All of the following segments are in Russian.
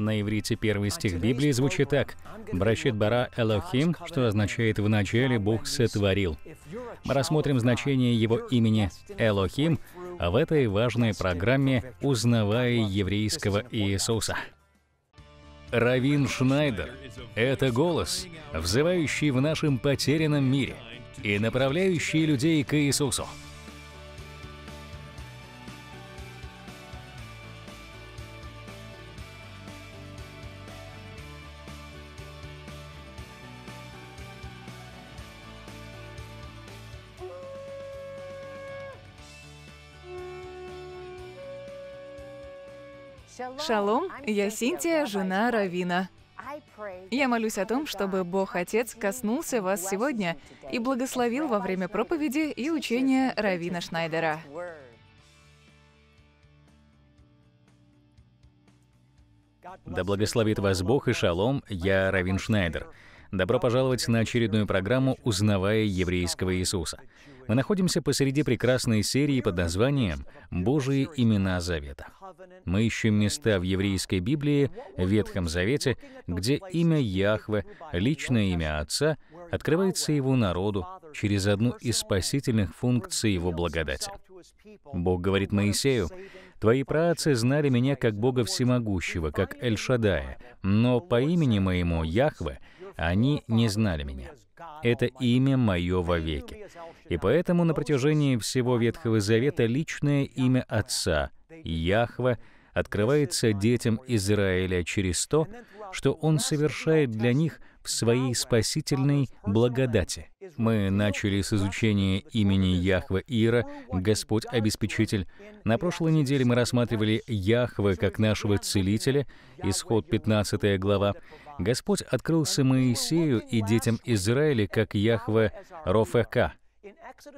На иврите первый стих Библии звучит так «Бращит бара Элохим», что означает «вначале Бог сотворил». Мы рассмотрим значение его имени Элохим в этой важной программе «Узнавая еврейского Иисуса». Равин Шнайдер — это голос, взывающий в нашем потерянном мире и направляющий людей к Иисусу. Шалом, я Синтия, жена Равина. Я молюсь о том, чтобы Бог Отец коснулся вас сегодня и благословил во время проповеди и учения Равина Шнайдера. Да благословит вас Бог и шалом, я Равин Шнайдер. Добро пожаловать на очередную программу «Узнавая еврейского Иисуса». Мы находимся посреди прекрасной серии под названием «Божьи имена Завета». Мы ищем места в еврейской Библии, в Ветхом Завете, где имя Яхве, личное имя Отца, открывается его народу через одну из спасительных функций его благодати. Бог говорит Моисею, «Твои праотцы знали меня как Бога Всемогущего, как Эль-Шадая, но по имени моему Яхве — они не знали меня. Это имя мое вовеки. И поэтому на протяжении всего Ветхого Завета личное имя Отца, Яхва, открывается детям Израиля через то, что Он совершает для них в своей спасительной благодати. Мы начали с изучения имени Яхва Ира, Господь Обеспечитель. На прошлой неделе мы рассматривали Яхва как нашего Целителя, исход 15 глава. Господь открылся Моисею и детям Израиля как Яхве Рофека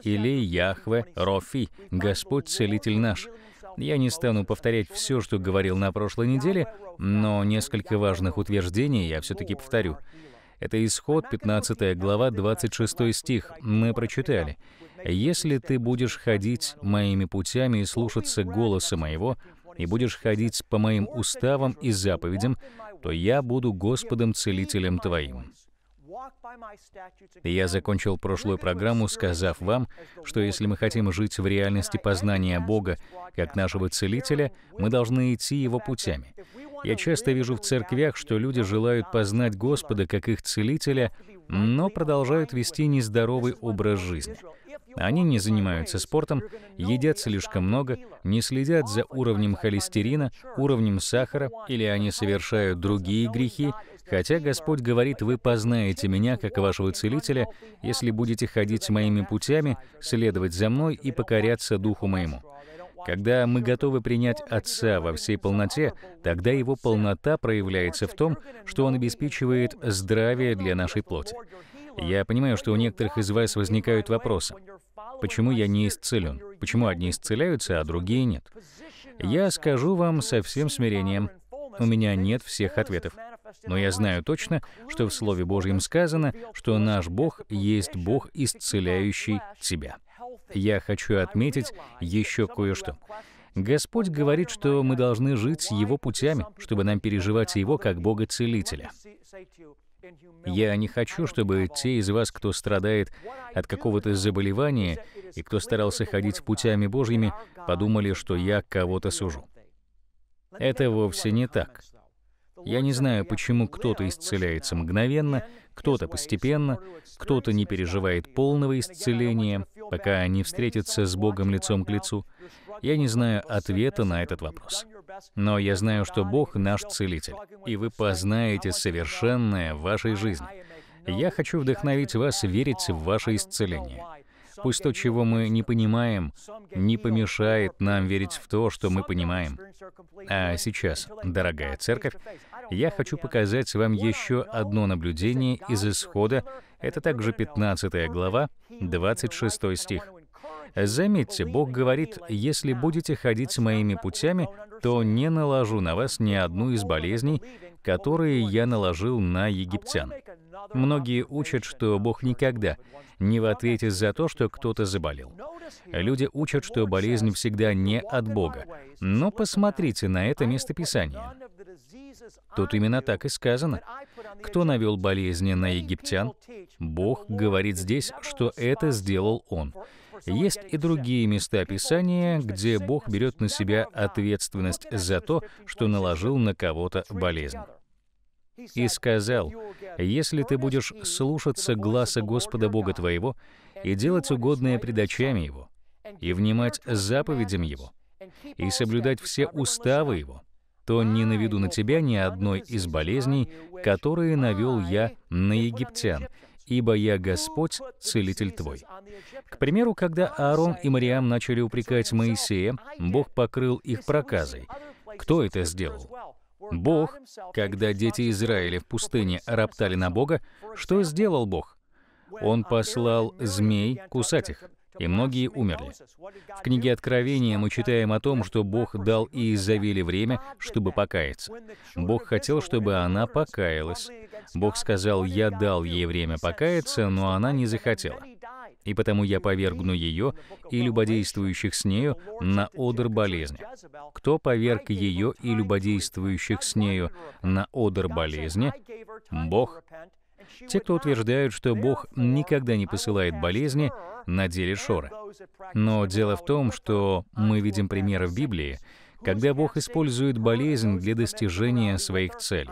или Яхве Рофи, Господь Целитель наш. Я не стану повторять все, что говорил на прошлой неделе, но несколько важных утверждений я все-таки повторю. Это исход 15 глава 26 стих. Мы прочитали. «Если ты будешь ходить моими путями и слушаться голоса моего, и будешь ходить по моим уставам и заповедям, то я буду Господом-целителем твоим. Я закончил прошлую программу, сказав вам, что если мы хотим жить в реальности познания Бога как нашего Целителя, мы должны идти Его путями. Я часто вижу в церквях, что люди желают познать Господа как их Целителя, но продолжают вести нездоровый образ жизни. Они не занимаются спортом, едят слишком много, не следят за уровнем холестерина, уровнем сахара, или они совершают другие грехи, хотя Господь говорит, вы познаете меня, как вашего целителя, если будете ходить моими путями, следовать за мной и покоряться Духу моему. Когда мы готовы принять Отца во всей полноте, тогда Его полнота проявляется в том, что Он обеспечивает здравие для нашей плоти. Я понимаю, что у некоторых из вас возникают вопросы. Почему я не исцелен? Почему одни исцеляются, а другие нет? Я скажу вам со всем смирением, у меня нет всех ответов. Но я знаю точно, что в Слове Божьем сказано, что наш Бог есть Бог, исцеляющий тебя. Я хочу отметить еще кое-что. Господь говорит, что мы должны жить Его путями, чтобы нам переживать Его как Бога-целителя. Я не хочу, чтобы те из вас, кто страдает от какого-то заболевания и кто старался ходить путями Божьими, подумали, что я кого-то сужу. Это вовсе не так. Я не знаю, почему кто-то исцеляется мгновенно, кто-то постепенно, кто-то не переживает полного исцеления, пока они встретятся с Богом лицом к лицу. Я не знаю ответа на этот вопрос. Но я знаю, что Бог наш целитель, и вы познаете совершенное в вашей жизни. Я хочу вдохновить вас верить в ваше исцеление. Пусть то, чего мы не понимаем, не помешает нам верить в то, что мы понимаем. А сейчас, дорогая церковь, я хочу показать вам еще одно наблюдение из исхода, это также 15 глава, 26 стих. Заметьте, Бог говорит, если будете ходить моими путями, то не наложу на вас ни одну из болезней, которые я наложил на египтян. Многие учат, что Бог никогда не в ответе за то, что кто-то заболел. Люди учат, что болезнь всегда не от Бога. Но посмотрите на это местописание. Тут именно так и сказано. Кто навел болезни на египтян? Бог говорит здесь, что это сделал Он. Есть и другие места Писания, где Бог берет на себя ответственность за то, что наложил на кого-то болезнь. «И сказал, если ты будешь слушаться гласа Господа Бога твоего и делать угодное пред Его, и внимать заповедям Его, и соблюдать все уставы Его, то не наведу на тебя ни одной из болезней, которые навел я на египтян, ибо я Господь, целитель твой». К примеру, когда Аарон и Мариам начали упрекать Моисея, Бог покрыл их проказой. Кто это сделал? Бог, когда дети Израиля в пустыне роптали на Бога, что сделал Бог? Он послал змей кусать их и многие умерли. В книге Откровения мы читаем о том, что Бог дал Иезавеле время, чтобы покаяться. Бог хотел, чтобы она покаялась. Бог сказал, «Я дал ей время покаяться, но она не захотела. И потому я повергну ее и любодействующих с нею на одр болезни». Кто поверг ее и любодействующих с нею на одр болезни? Бог. Те, кто утверждают, что Бог никогда не посылает болезни, на деле шоры. Но дело в том, что мы видим примеры в Библии, когда Бог использует болезнь для достижения своих целей.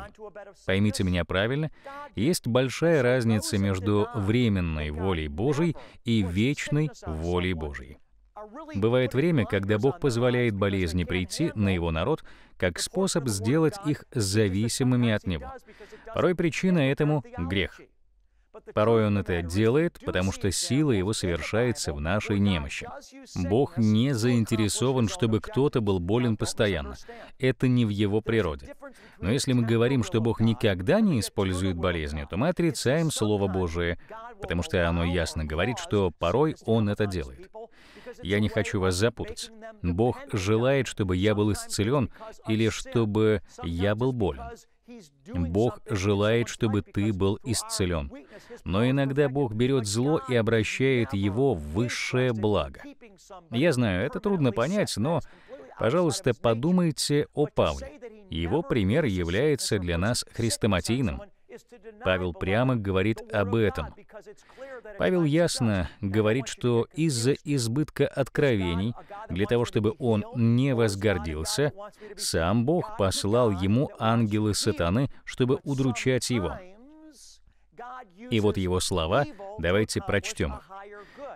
Поймите меня правильно, есть большая разница между временной волей Божьей и вечной волей Божьей. Бывает время, когда Бог позволяет болезни прийти на его народ, как способ сделать их зависимыми от Него. Порой причина этому — грех. Порой он это делает, потому что сила его совершается в нашей немощи. Бог не заинтересован, чтобы кто-то был болен постоянно. Это не в его природе. Но если мы говорим, что Бог никогда не использует болезни, то мы отрицаем Слово Божие, потому что оно ясно говорит, что порой он это делает. Я не хочу вас запутать. Бог желает, чтобы я был исцелен или чтобы я был болен. Бог желает, чтобы ты был исцелен. Но иногда Бог берет зло и обращает его в высшее благо. Я знаю, это трудно понять, но, пожалуйста, подумайте о Павле. Его пример является для нас хрестоматийным. Павел прямо говорит об этом. Павел ясно говорит, что из-за избытка откровений, для того, чтобы он не возгордился, сам Бог послал ему ангелы сатаны, чтобы удручать его. И вот его слова, давайте прочтем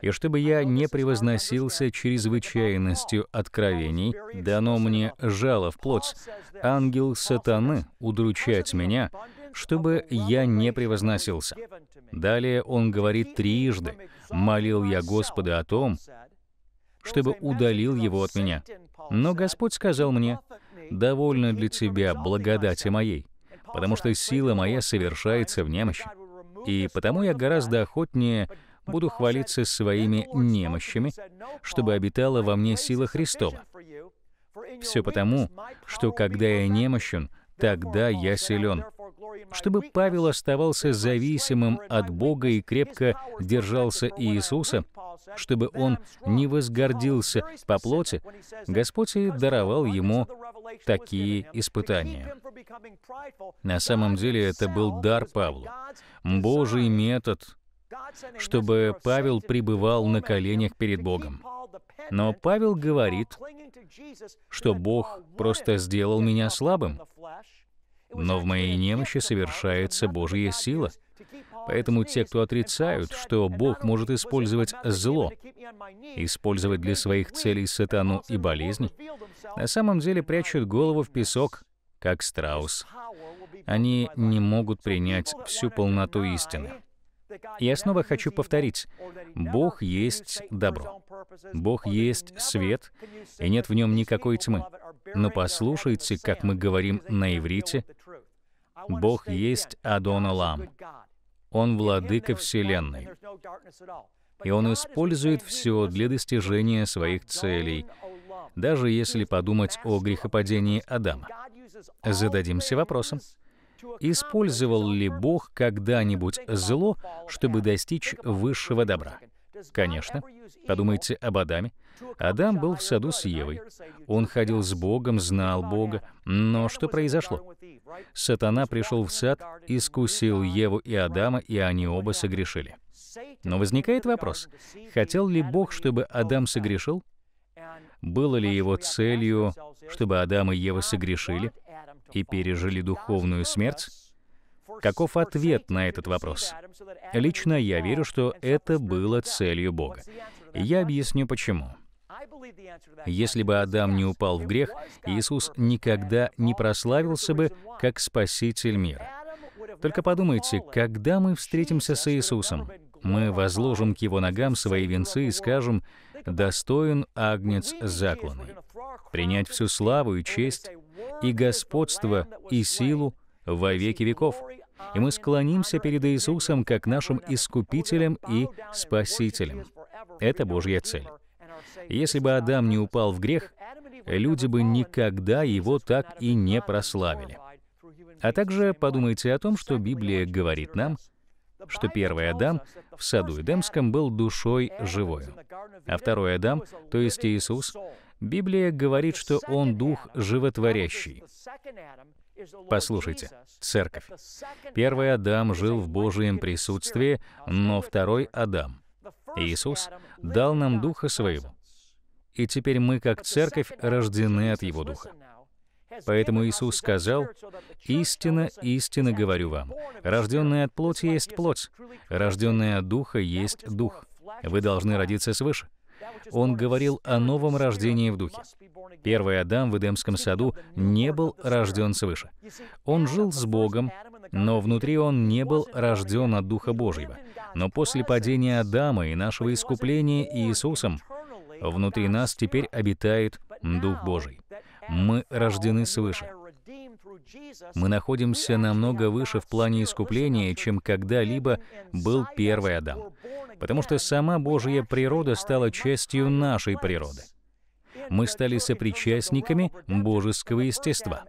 «И чтобы я не превозносился чрезвычайностью откровений, дано мне жало в плоть, ангел сатаны удручать меня, чтобы я не превозносился. Далее он говорит трижды, «Молил я Господа о том, чтобы удалил его от меня. Но Господь сказал мне, «Довольно для тебя благодати моей, потому что сила моя совершается в немощи». И потому я гораздо охотнее буду хвалиться своими немощами, чтобы обитала во мне сила Христова. Все потому, что когда я немощен, тогда я силен чтобы Павел оставался зависимым от Бога и крепко держался Иисуса, чтобы он не возгордился по плоти, Господь и даровал ему такие испытания. На самом деле это был дар Павлу, Божий метод, чтобы Павел пребывал на коленях перед Богом. Но Павел говорит, что Бог просто сделал меня слабым, но в моей немощи совершается Божья сила. Поэтому те, кто отрицают, что Бог может использовать зло, использовать для своих целей сатану и болезни, на самом деле прячут голову в песок, как страус. Они не могут принять всю полноту истины. Я снова хочу повторить, Бог есть добро, Бог есть свет, и нет в нем никакой тьмы. Но послушайте, как мы говорим на иврите, Бог есть Адон Алам. Он владыка Вселенной. И Он использует все для достижения своих целей, даже если подумать о грехопадении Адама. Зададимся вопросом. Использовал ли Бог когда-нибудь зло, чтобы достичь высшего добра? Конечно. Подумайте об Адаме. Адам был в саду с Евой. Он ходил с Богом, знал Бога. Но что произошло? Сатана пришел в сад, искусил Еву и Адама, и они оба согрешили. Но возникает вопрос, хотел ли Бог, чтобы Адам согрешил? Было ли его целью, чтобы Адам и Ева согрешили и пережили духовную смерть? Каков ответ на этот вопрос? Лично я верю, что это было целью Бога. я объясню почему. Если бы Адам не упал в грех, Иисус никогда не прославился бы как Спаситель мира. Только подумайте, когда мы встретимся с Иисусом, мы возложим к Его ногам свои венцы и скажем «Достоин Агнец закланный». Принять всю славу и честь, и господство, и силу во веки веков. И мы склонимся перед Иисусом как нашим Искупителем и Спасителем. Это Божья цель. Если бы Адам не упал в грех, люди бы никогда его так и не прославили. А также подумайте о том, что Библия говорит нам, что первый Адам в саду Эдемском был душой живою, а второй Адам, то есть Иисус, Библия говорит, что он дух животворящий. Послушайте, церковь. Первый Адам жил в Божьем присутствии, но второй Адам Иисус дал нам Духа Своего, и теперь мы, как Церковь, рождены от Его Духа. Поэтому Иисус сказал, «Истина, истина говорю вам, рожденная от плоти есть плоть, рожденная от Духа есть Дух. Вы должны родиться свыше». Он говорил о новом рождении в духе. Первый Адам в Эдемском саду не был рожден свыше. Он жил с Богом, но внутри он не был рожден от Духа Божьего. Но после падения Адама и нашего искупления Иисусом, внутри нас теперь обитает Дух Божий. Мы рождены свыше. Мы находимся намного выше в плане искупления, чем когда-либо был первый Адам, потому что сама Божья природа стала частью нашей природы. Мы стали сопричастниками божеского естества.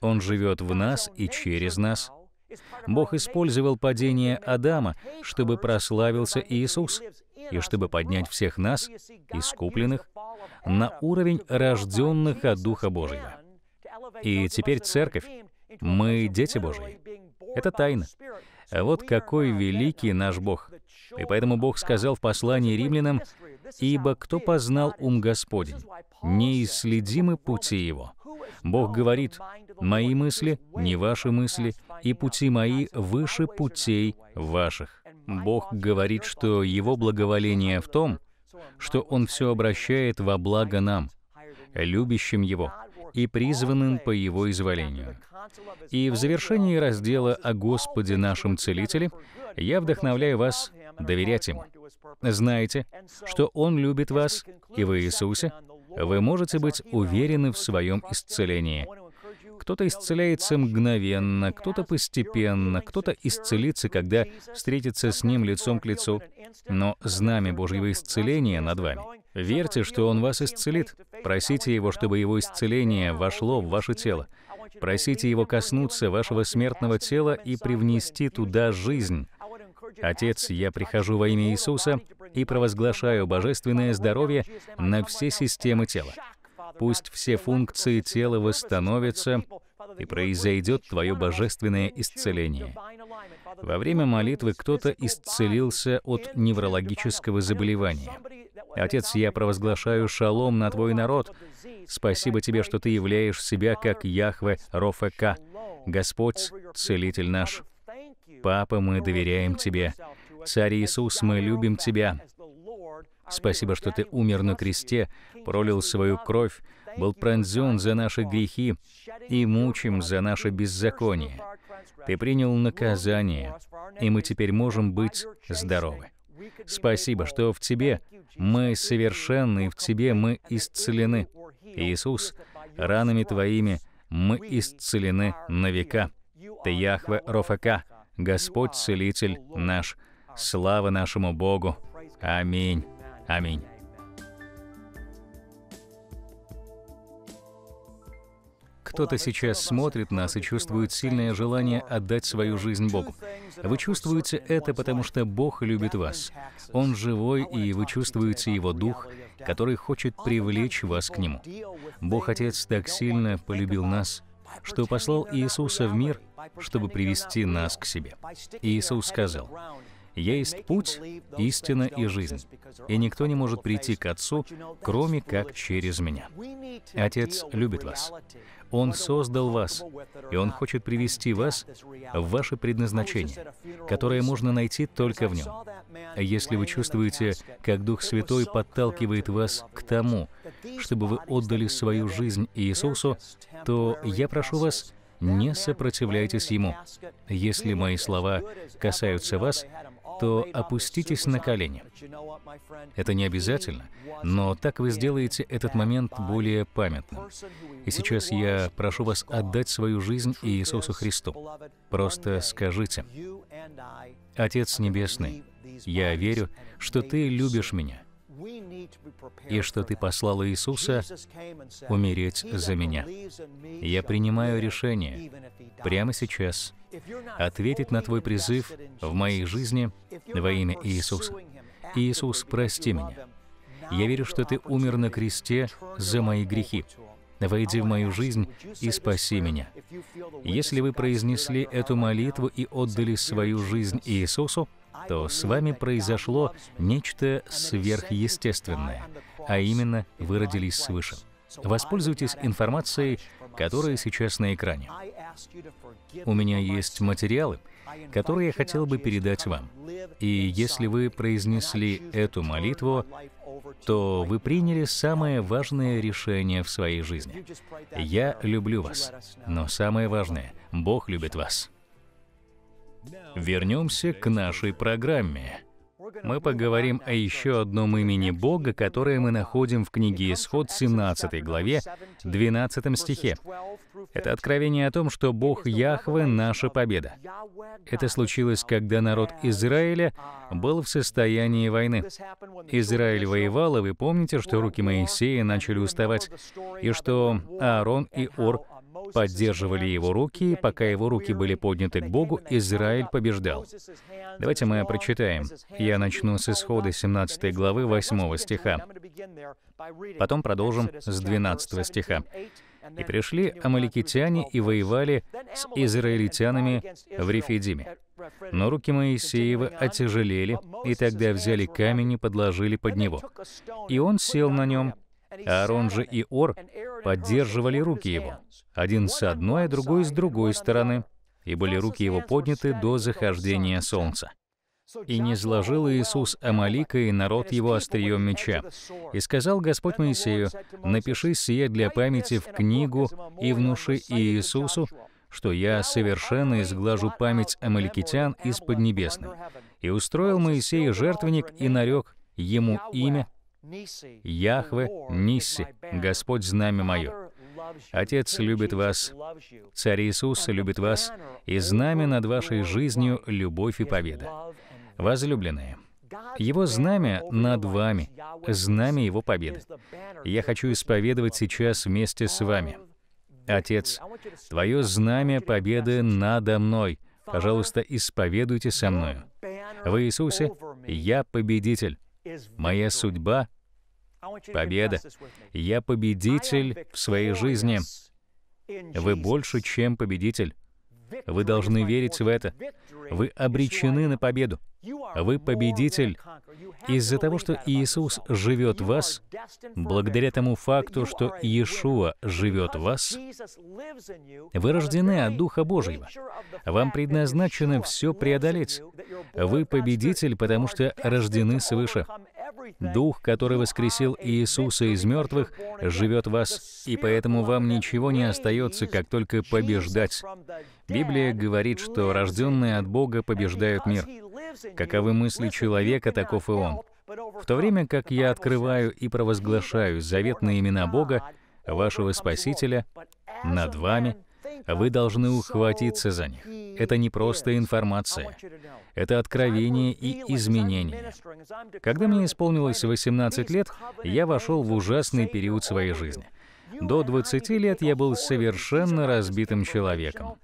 Он живет в нас и через нас. Бог использовал падение Адама, чтобы прославился Иисус, и чтобы поднять всех нас, искупленных, на уровень рожденных от Духа Божьего. И теперь церковь, мы дети Божьи. Это тайна. вот какой великий наш Бог. И поэтому Бог сказал в послании римлянам, «Ибо кто познал ум Господень? Неисследимы пути Его». Бог говорит, «Мои мысли не ваши мысли, и пути мои выше путей ваших». Бог говорит, что Его благоволение в том, что Он все обращает во благо нам, любящим Его, и призванным по его изволению. И в завершении раздела о Господе нашем Целителе я вдохновляю вас доверять Ему. Знаете, что Он любит вас, и в Иисусе вы можете быть уверены в своем исцелении, кто-то исцеляется мгновенно, кто-то постепенно, кто-то исцелится, когда встретится с Ним лицом к лицу. Но знамя Божьего исцеления над вами. Верьте, что Он вас исцелит. Просите Его, чтобы Его исцеление вошло в ваше тело. Просите Его коснуться вашего смертного тела и привнести туда жизнь. Отец, я прихожу во имя Иисуса и провозглашаю божественное здоровье на все системы тела. Пусть все функции тела восстановятся, и произойдет Твое божественное исцеление. Во время молитвы кто-то исцелился от неврологического заболевания. Отец, я провозглашаю шалом на Твой народ. Спасибо Тебе, что Ты являешь себя как Яхве Рофека, Господь, Целитель наш. Папа, мы доверяем Тебе. Царь Иисус, мы любим Тебя. Спасибо, что Ты умер на кресте, пролил свою кровь, был пронзен за наши грехи и мучим за наше беззаконие. Ты принял наказание, и мы теперь можем быть здоровы. Спасибо, что в Тебе мы совершенны, и в Тебе мы исцелены. Иисус, ранами Твоими мы исцелены на века. Ты Яхве Рофака, Господь Целитель наш. Слава нашему Богу. Аминь. Аминь. Кто-то сейчас смотрит нас и чувствует сильное желание отдать свою жизнь Богу. Вы чувствуете это, потому что Бог любит вас. Он живой, и вы чувствуете Его Дух, который хочет привлечь вас к Нему. Бог Отец так сильно полюбил нас, что послал Иисуса в мир, чтобы привести нас к себе. Иисус сказал, я есть путь, истина и жизнь, и никто не может прийти к Отцу, кроме как через меня. Отец любит вас. Он создал вас, и Он хочет привести вас в ваше предназначение, которое можно найти только в Нем. Если вы чувствуете, как Дух Святой подталкивает вас к тому, чтобы вы отдали свою жизнь Иисусу, то я прошу вас, не сопротивляйтесь Ему. Если мои слова касаются вас, то опуститесь на колени. Это не обязательно, но так вы сделаете этот момент более памятным. И сейчас я прошу вас отдать свою жизнь Иисусу Христу. Просто скажите, «Отец Небесный, я верю, что Ты любишь меня» и что Ты послал Иисуса умереть за меня. Я принимаю решение прямо сейчас ответить на Твой призыв в моей жизни во имя Иисуса. Иисус, прости меня. Я верю, что Ты умер на кресте за мои грехи. Войди в мою жизнь и спаси меня. Если вы произнесли эту молитву и отдали свою жизнь Иисусу, то с вами произошло нечто сверхъестественное, а именно вы родились свыше. Воспользуйтесь информацией, которая сейчас на экране. У меня есть материалы, которые я хотел бы передать вам. И если вы произнесли эту молитву, то вы приняли самое важное решение в своей жизни. Я люблю вас, но самое важное — Бог любит вас. Вернемся к нашей программе. Мы поговорим о еще одном имени Бога, которое мы находим в книге Исход 17 главе, 12 стихе. Это откровение о том, что Бог Яхве — наша победа. Это случилось, когда народ Израиля был в состоянии войны. Израиль воевал, и вы помните, что руки Моисея начали уставать, и что Аарон и Ор — поддерживали его руки, и пока его руки были подняты к Богу, Израиль побеждал. Давайте мы прочитаем. Я начну с исхода 17 главы 8 стиха. Потом продолжим с 12 стиха. «И пришли амаликитяне и воевали с израильтянами в Рефидиме. Но руки Моисеева отяжелели, и тогда взяли камень и подложили под него. И он сел на нем, Аарон же и Ор поддерживали руки его, один с одной, а другой с другой стороны, и были руки его подняты до захождения солнца. «И не сложил Иисус Амалика и народ его острием меча. И сказал Господь Моисею, напиши сие для памяти в книгу и внуши Иисусу, что я совершенно изглажу память амаликитян из Поднебесной. И устроил Моисей жертвенник и нарек ему имя Яхве Нисси, Господь знамя мое. Отец любит вас, Царь Иисус любит вас, и знамя над вашей жизнью — любовь и победа. Возлюбленные, его знамя над вами, знамя Его победы. Я хочу исповедовать сейчас вместе с вами. Отец, Твое знамя победы надо мной. Пожалуйста, исповедуйте со мною. В Иисусе я победитель. Моя судьба — победа. Я победитель в своей жизни. Вы больше, чем победитель. Вы должны верить в это. Вы обречены на победу. Вы победитель, из-за того, что Иисус живет в вас, благодаря тому факту, что Иешуа живет в вас, вы рождены от Духа Божьего. Вам предназначено все преодолеть. Вы победитель, потому что рождены свыше. Дух, который воскресил Иисуса из мертвых, живет в вас, и поэтому вам ничего не остается, как только побеждать. Библия говорит, что рожденные от Бога побеждают мир. Каковы мысли человека, таков и он. В то время как я открываю и провозглашаю заветные имена Бога, вашего Спасителя, над вами, вы должны ухватиться за них. Это не просто информация, это откровение и изменение. Когда мне исполнилось 18 лет, я вошел в ужасный период своей жизни. До 20 лет я был совершенно разбитым человеком.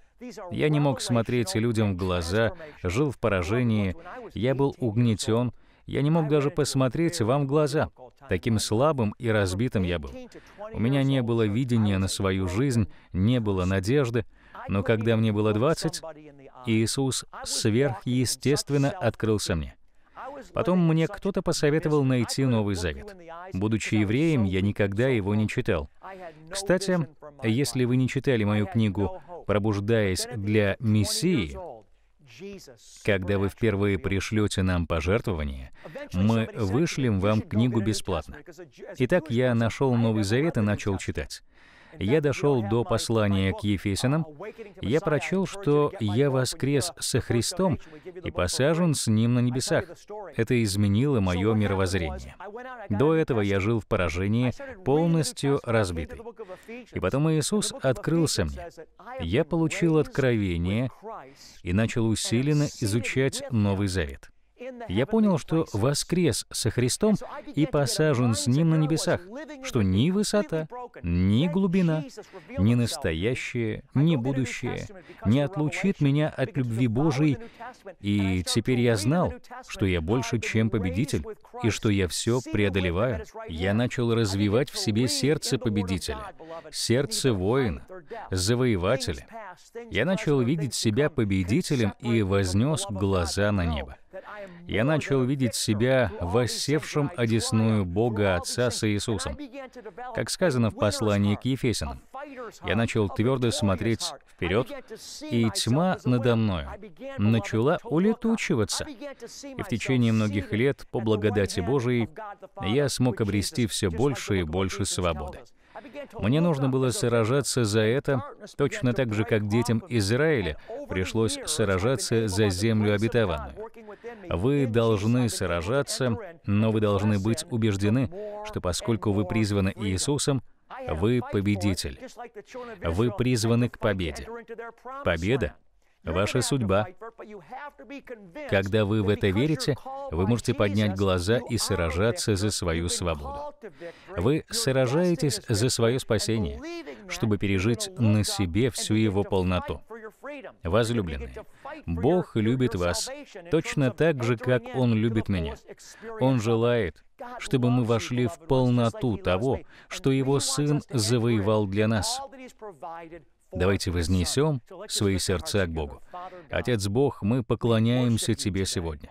Я не мог смотреть людям в глаза, жил в поражении, я был угнетен, я не мог даже посмотреть вам в глаза. Таким слабым и разбитым я был. У меня не было видения на свою жизнь, не было надежды, но когда мне было 20, Иисус сверхъестественно открылся мне. Потом мне кто-то посоветовал найти Новый Завет. Будучи евреем, я никогда его не читал. Кстати, если вы не читали мою книгу пробуждаясь для Мессии, когда вы впервые пришлете нам пожертвование, мы вышлем вам книгу бесплатно. Итак, я нашел Новый Завет и начал читать я дошел до послания к Ефесянам, я прочел, что «я воскрес со Христом и посажен с Ним на небесах». Это изменило мое мировоззрение. До этого я жил в поражении, полностью разбитый. И потом Иисус открылся мне. Я получил откровение и начал усиленно изучать Новый Завет. Я понял, что воскрес со Христом и посажен с Ним на небесах, что ни высота, ни глубина, ни настоящее, ни будущее не отлучит меня от любви Божией, и теперь я знал, что я больше, чем победитель, и что я все преодолеваю. Я начал развивать в себе сердце победителя, сердце воина, завоевателя. Я начал видеть себя победителем и вознес глаза на небо я начал видеть себя воссевшим одесную Бога Отца с Иисусом. Как сказано в послании к Ефесянам, я начал твердо смотреть вперед, и тьма надо мною начала улетучиваться. И в течение многих лет, по благодати Божией, я смог обрести все больше и больше свободы. Мне нужно было сражаться за это, точно так же, как детям Израиля пришлось сражаться за землю обетованную. Вы должны сражаться, но вы должны быть убеждены, что поскольку вы призваны Иисусом, вы победитель. Вы призваны к победе. Победа ваша судьба. Когда вы в это верите, вы можете поднять глаза и сражаться за свою свободу. Вы сражаетесь за свое спасение, чтобы пережить на себе всю его полноту. Возлюбленные, Бог любит вас точно так же, как Он любит меня. Он желает, чтобы мы вошли в полноту того, что Его Сын завоевал для нас. Давайте вознесем свои сердца к Богу. Отец Бог, мы поклоняемся Тебе сегодня.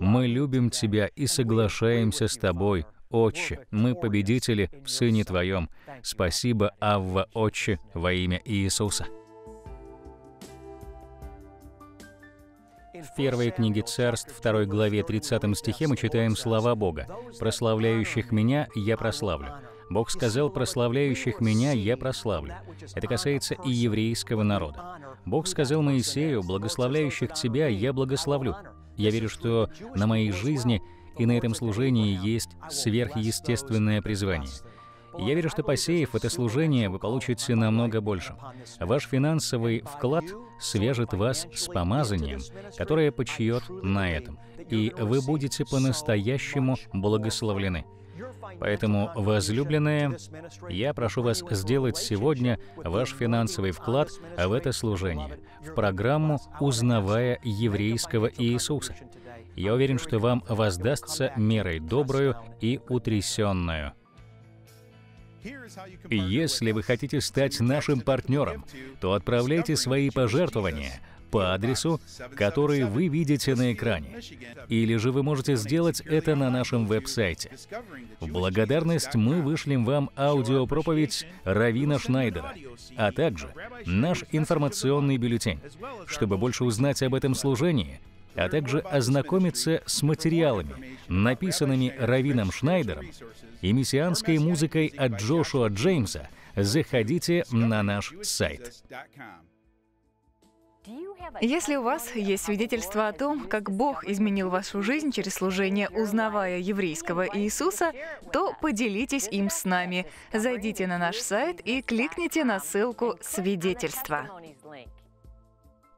Мы любим Тебя и соглашаемся с Тобой, Отче, мы победители в Сыне Твоем. Спасибо, Авва, Отче, во имя Иисуса. В первой книге Царств, второй главе 30 стихе мы читаем слова Бога. «Прославляющих меня я прославлю, Бог сказал, прославляющих меня я прославлю. Это касается и еврейского народа. Бог сказал Моисею, благословляющих тебя я благословлю. Я верю, что на моей жизни и на этом служении есть сверхъестественное призвание. Я верю, что посеяв это служение, вы получите намного больше. Ваш финансовый вклад свяжет вас с помазанием, которое почиет на этом, и вы будете по-настоящему благословлены. Поэтому, возлюбленные, я прошу вас сделать сегодня ваш финансовый вклад в это служение, в программу «Узнавая еврейского Иисуса». Я уверен, что вам воздастся мерой добрую и утрясенную. Если вы хотите стать нашим партнером, то отправляйте свои пожертвования по адресу, который вы видите на экране. Или же вы можете сделать это на нашем веб-сайте. В благодарность мы вышлем вам аудиопроповедь Равина Шнайдера, а также наш информационный бюллетень. Чтобы больше узнать об этом служении, а также ознакомиться с материалами, написанными Равином Шнайдером и мессианской музыкой от Джошуа Джеймса, заходите на наш сайт. Если у вас есть свидетельство о том, как Бог изменил вашу жизнь через служение, узнавая еврейского Иисуса, то поделитесь им с нами. Зайдите на наш сайт и кликните на ссылку «Свидетельство».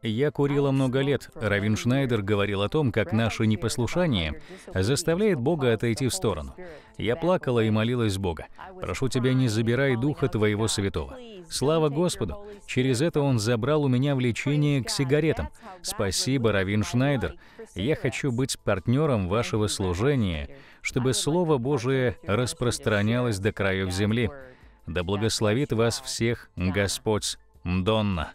Я курила много лет. Равин Шнайдер говорил о том, как наше непослушание заставляет Бога отойти в сторону. Я плакала и молилась Бога. Прошу тебя, не забирай духа твоего святого. Слава Господу! Через это он забрал у меня влечение к сигаретам. Спасибо, Равин Шнайдер. Я хочу быть партнером вашего служения, чтобы Слово Божие распространялось до краев земли. Да благословит вас всех Господь Мдонна.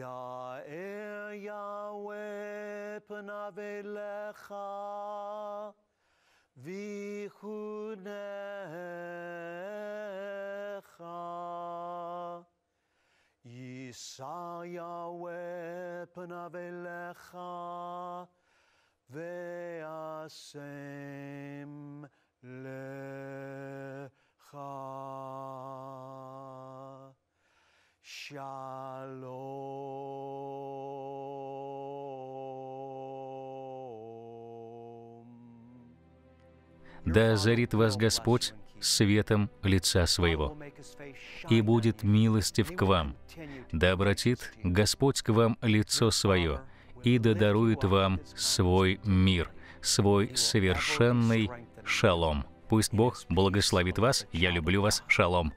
יאר יהוה פניו אליך, ויחונך. יישא יהוה פניו אליך, והשם לך. Шалом. Да озарит вас Господь светом лица своего, и будет милостив к вам, да обратит Господь к вам лицо свое, и да дарует вам свой мир, свой совершенный шалом. Пусть Бог благословит вас. Я люблю вас. Шалом.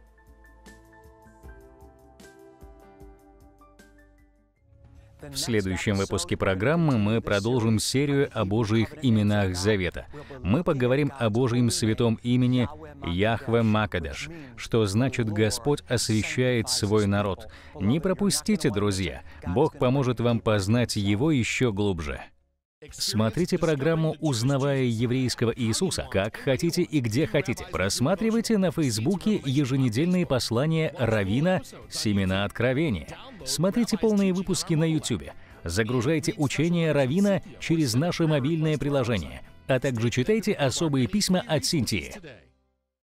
В следующем выпуске программы мы продолжим серию о Божьих именах Завета. Мы поговорим о Божьем святом имени Яхве Макадаш, что значит «Господь освящает свой народ». Не пропустите, друзья, Бог поможет вам познать Его еще глубже. Смотрите программу «Узнавая еврейского Иисуса» как хотите и где хотите. Просматривайте на Фейсбуке еженедельные послания Равина «Семена откровения». Смотрите полные выпуски на Ютубе. Загружайте учение Равина через наше мобильное приложение, а также читайте особые письма от Синтии.